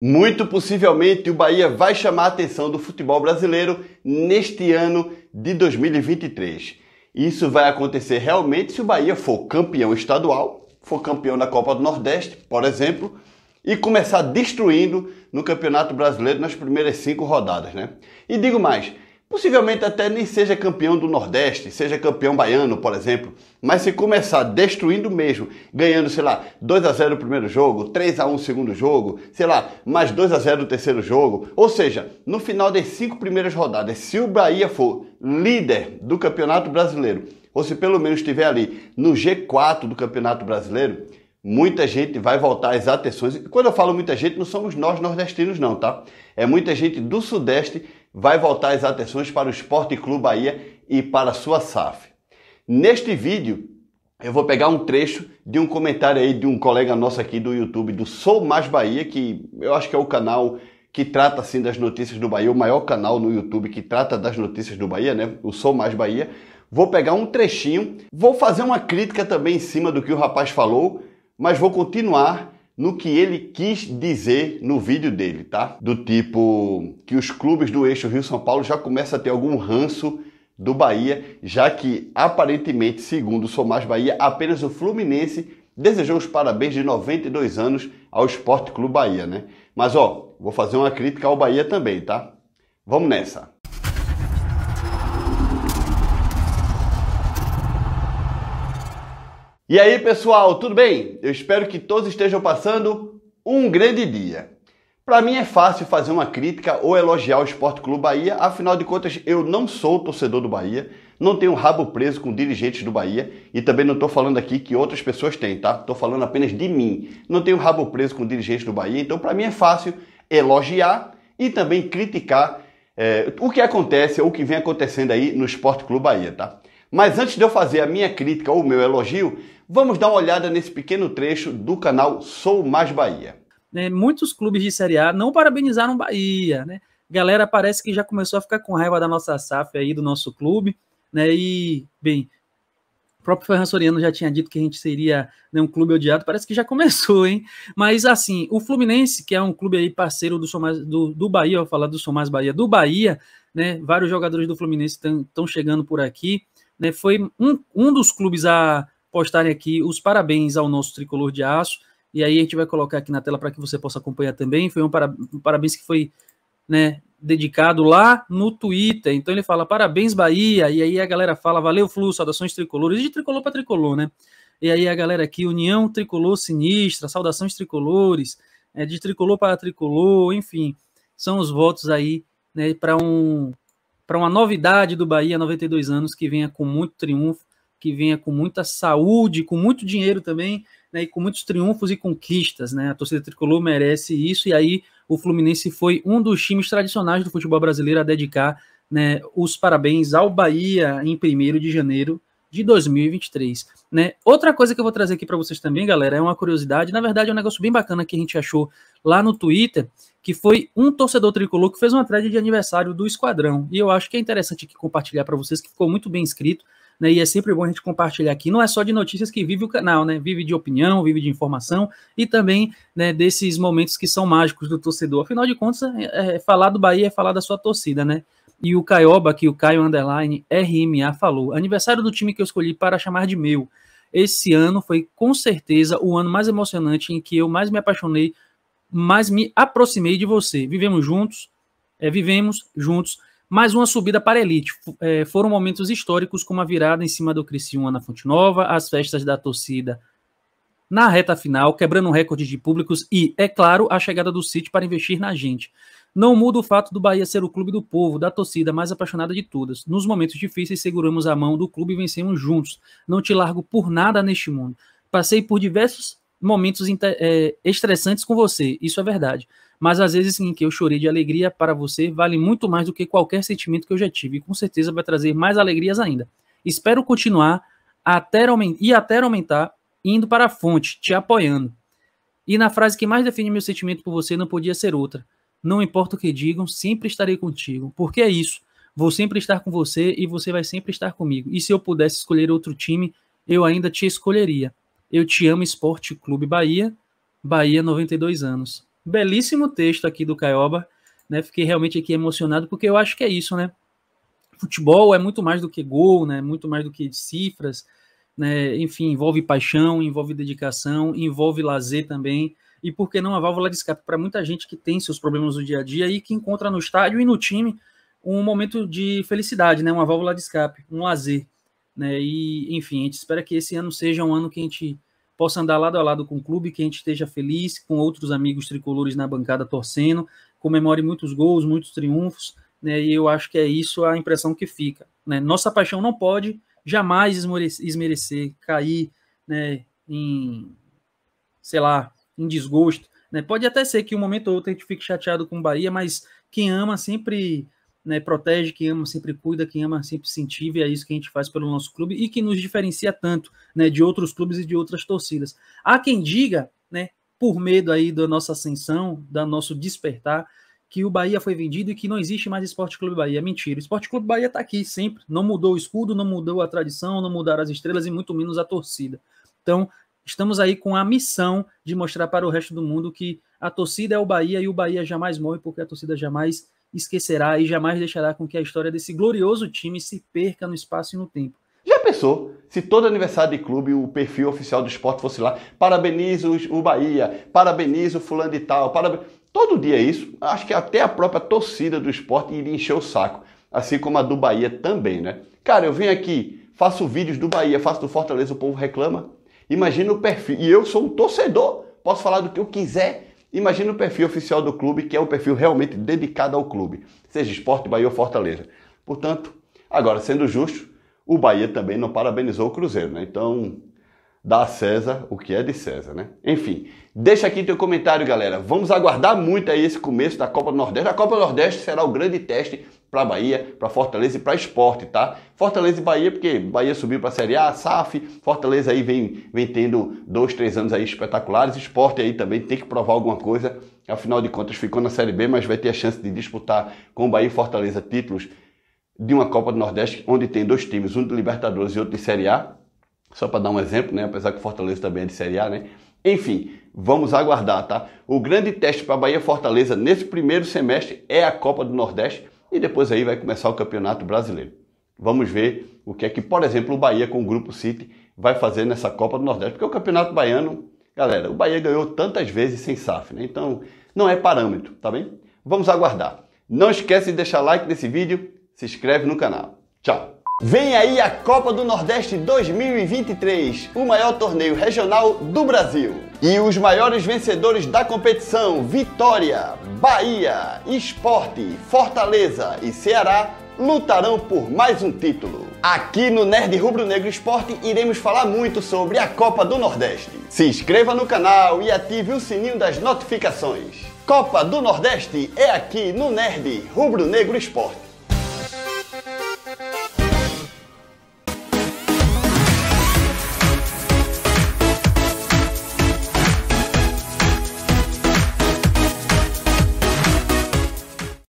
Muito possivelmente o Bahia vai chamar a atenção do futebol brasileiro neste ano de 2023. Isso vai acontecer realmente se o Bahia for campeão estadual, for campeão da Copa do Nordeste, por exemplo, e começar destruindo no Campeonato Brasileiro nas primeiras cinco rodadas, né? E digo mais, Possivelmente até nem seja campeão do Nordeste, seja campeão baiano, por exemplo. Mas se começar destruindo mesmo, ganhando, sei lá, 2 a 0 no primeiro jogo, 3 a 1 no segundo jogo, sei lá, mais 2 a 0 no terceiro jogo, ou seja, no final das cinco primeiras rodadas, se o Bahia for líder do Campeonato Brasileiro, ou se pelo menos estiver ali no G4 do Campeonato Brasileiro, muita gente vai voltar às atenções. E quando eu falo muita gente, não somos nós nordestinos não, tá? É muita gente do Sudeste vai voltar as atenções para o Esporte Clube Bahia e para a sua SAF. Neste vídeo, eu vou pegar um trecho de um comentário aí de um colega nosso aqui do YouTube, do Sou Mais Bahia, que eu acho que é o canal que trata assim das notícias do Bahia, o maior canal no YouTube que trata das notícias do Bahia, né? O Sou Mais Bahia. Vou pegar um trechinho, vou fazer uma crítica também em cima do que o rapaz falou, mas vou continuar no que ele quis dizer no vídeo dele, tá? Do tipo que os clubes do eixo Rio-São Paulo já começam a ter algum ranço do Bahia, já que aparentemente, segundo o Somás Bahia, apenas o Fluminense desejou os parabéns de 92 anos ao Esporte Clube Bahia, né? Mas ó, vou fazer uma crítica ao Bahia também, tá? Vamos nessa. E aí, pessoal, tudo bem? Eu espero que todos estejam passando um grande dia. Para mim é fácil fazer uma crítica ou elogiar o Esporte Clube Bahia, afinal de contas eu não sou torcedor do Bahia, não tenho rabo preso com dirigentes do Bahia e também não estou falando aqui que outras pessoas têm, tá? Estou falando apenas de mim. Não tenho rabo preso com dirigentes do Bahia, então para mim é fácil elogiar e também criticar é, o que acontece ou o que vem acontecendo aí no Esporte Clube Bahia, tá? Mas antes de eu fazer a minha crítica ou o meu elogio, Vamos dar uma olhada nesse pequeno trecho do canal Sou Mais Bahia. É, muitos clubes de Série A não parabenizaram Bahia, né? Galera, parece que já começou a ficar com raiva da nossa SAF aí, do nosso clube, né? E, bem, o próprio Ferran Soriano já tinha dito que a gente seria né, um clube odiado, parece que já começou, hein? Mas assim, o Fluminense, que é um clube aí parceiro do Somás, do, do Bahia, eu vou falar do Somás Bahia, do Bahia, né? Vários jogadores do Fluminense estão chegando por aqui, né? Foi um, um dos clubes a postarem aqui os parabéns ao nosso tricolor de aço. E aí a gente vai colocar aqui na tela para que você possa acompanhar também. Foi um, parabéns que foi né, dedicado lá no Twitter. Então ele fala parabéns Bahia. E aí a galera fala valeu Flu, saudações tricolores. E de tricolor para tricolor, né? E aí a galera aqui, União Tricolor Sinistra, saudações tricolores, é, de tricolor para tricolor, enfim, são os votos aí né, para um, uma novidade do Bahia, 92 anos, que venha com muito triunfo que venha com muita saúde, com muito dinheiro também, né, e com muitos triunfos e conquistas. Né? A torcida tricolor merece isso, e aí o Fluminense foi um dos times tradicionais do futebol brasileiro a dedicar né, os parabéns ao Bahia em 1 de janeiro de 2023. Né? Outra coisa que eu vou trazer aqui para vocês também, galera, é uma curiosidade. Na verdade, é um negócio bem bacana que a gente achou lá no Twitter, que foi um torcedor tricolor que fez uma thread de aniversário do Esquadrão. E eu acho que é interessante aqui compartilhar para vocês, que ficou muito bem escrito né? E é sempre bom a gente compartilhar aqui. Não é só de notícias que vive o canal, né? Vive de opinião, vive de informação e também né, desses momentos que são mágicos do torcedor. Afinal de contas, é, é, é falar do Bahia é falar da sua torcida, né? E o Caioba, que o Caio Underline RMA falou: aniversário do time que eu escolhi para chamar de meu. Esse ano foi com certeza o ano mais emocionante em que eu mais me apaixonei, mais me aproximei de você. Vivemos juntos, é, vivemos juntos mais uma subida para a elite. É, foram momentos históricos, como a virada em cima do Criciúma na Fonte Nova, as festas da torcida na reta final, quebrando um recorde de públicos e, é claro, a chegada do City para investir na gente. Não muda o fato do Bahia ser o clube do povo, da torcida mais apaixonada de todas. Nos momentos difíceis, seguramos a mão do clube e vencemos juntos. Não te largo por nada neste mundo. Passei por diversos momentos é, estressantes com você, isso é verdade. Mas às vezes em que eu chorei de alegria para você vale muito mais do que qualquer sentimento que eu já tive, e com certeza vai trazer mais alegrias ainda. Espero continuar até e até aumentar, indo para a fonte, te apoiando. E na frase que mais define meu sentimento por você não podia ser outra. Não importa o que digam, sempre estarei contigo. Porque é isso. Vou sempre estar com você e você vai sempre estar comigo. E se eu pudesse escolher outro time, eu ainda te escolheria. Eu te amo Esporte Clube Bahia, Bahia 92 anos. Belíssimo texto aqui do Caioba, né? Fiquei realmente aqui emocionado porque eu acho que é isso, né? Futebol é muito mais do que gol, né? Muito mais do que cifras, né? Enfim, envolve paixão, envolve dedicação, envolve lazer também. E por que não a válvula de escape para muita gente que tem seus problemas no dia a dia e que encontra no estádio e no time um momento de felicidade, né? Uma válvula de escape, um lazer. Né? E, enfim, a gente espera que esse ano seja um ano que a gente possa andar lado a lado com o clube, que a gente esteja feliz, com outros amigos tricolores na bancada torcendo, comemore muitos gols, muitos triunfos, né? E eu acho que é isso a impressão que fica. Né? Nossa paixão não pode jamais esmerecer, cair né, em, sei lá, em desgosto. Né? Pode até ser que um momento ou outro a gente fique chateado com o Bahia, mas quem ama sempre né, protege quem ama, sempre cuida, quem ama sempre incentiva, e é isso que a gente faz pelo nosso clube e que nos diferencia tanto né, de outros clubes e de outras torcidas. Há quem diga, né, por medo aí da nossa ascensão, do nosso despertar, que o Bahia foi vendido e que não existe mais Esporte Clube Bahia. Mentira, o Esporte Clube Bahia está aqui sempre, não mudou o escudo, não mudou a tradição, não mudaram as estrelas e muito menos a torcida. Então, estamos aí com a missão de mostrar para o resto do mundo que a torcida é o Bahia e o Bahia jamais morre porque a torcida jamais esquecerá e jamais deixará com que a história desse glorioso time se perca no espaço e no tempo. Já pensou se todo aniversário de clube o perfil oficial do esporte fosse lá? Parabenizo o Bahia, parabenizo o fulano de tal, parabenizo... Todo dia é isso, acho que até a própria torcida do esporte iria encher o saco, assim como a do Bahia também, né? Cara, eu venho aqui, faço vídeos do Bahia, faço do Fortaleza, o povo reclama. Imagina o perfil. E eu sou um torcedor, posso falar do que eu quiser, Imagina o perfil oficial do clube, que é o perfil realmente dedicado ao clube, seja Esporte Bahia ou Fortaleza. Portanto, agora sendo justo, o Bahia também não parabenizou o Cruzeiro, né? Então, dá a César o que é de César, né? Enfim, deixa aqui teu comentário, galera. Vamos aguardar muito aí esse começo da Copa do Nordeste. A Copa do Nordeste será o grande teste para Bahia, para Fortaleza e para Esporte, tá? Fortaleza e Bahia, porque Bahia subiu para a Série A, SAF, Fortaleza aí vem, vem tendo dois, três anos aí espetaculares, Esporte aí também tem que provar alguma coisa, afinal de contas ficou na Série B, mas vai ter a chance de disputar com Bahia e Fortaleza títulos de uma Copa do Nordeste, onde tem dois times, um de Libertadores e outro de Série A, só para dar um exemplo, né? Apesar que Fortaleza também é de Série A, né? Enfim, vamos aguardar, tá? O grande teste para Bahia Fortaleza nesse primeiro semestre é a Copa do Nordeste e depois aí vai começar o Campeonato Brasileiro. Vamos ver o que é que, por exemplo, o Bahia com o Grupo City vai fazer nessa Copa do Nordeste, porque o Campeonato Baiano, galera, o Bahia ganhou tantas vezes sem SAF, né? Então, não é parâmetro, tá bem? Vamos aguardar. Não esquece de deixar like nesse vídeo, se inscreve no canal. Tchau. Vem aí a Copa do Nordeste 2023, o maior torneio regional do Brasil. E os maiores vencedores da competição, Vitória, Bahia, Esporte, Fortaleza e Ceará, lutarão por mais um título. Aqui no Nerd Rubro Negro Esporte iremos falar muito sobre a Copa do Nordeste. Se inscreva no canal e ative o sininho das notificações. Copa do Nordeste é aqui no Nerd Rubro Negro Esporte.